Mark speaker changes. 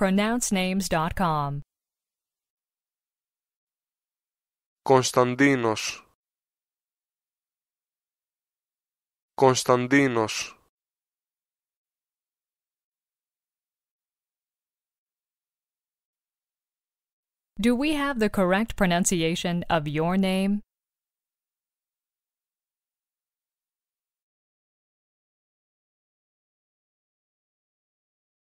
Speaker 1: pronouncenames.com.
Speaker 2: Constantinos. Constantinos.
Speaker 1: Do we have the correct pronunciation of your name?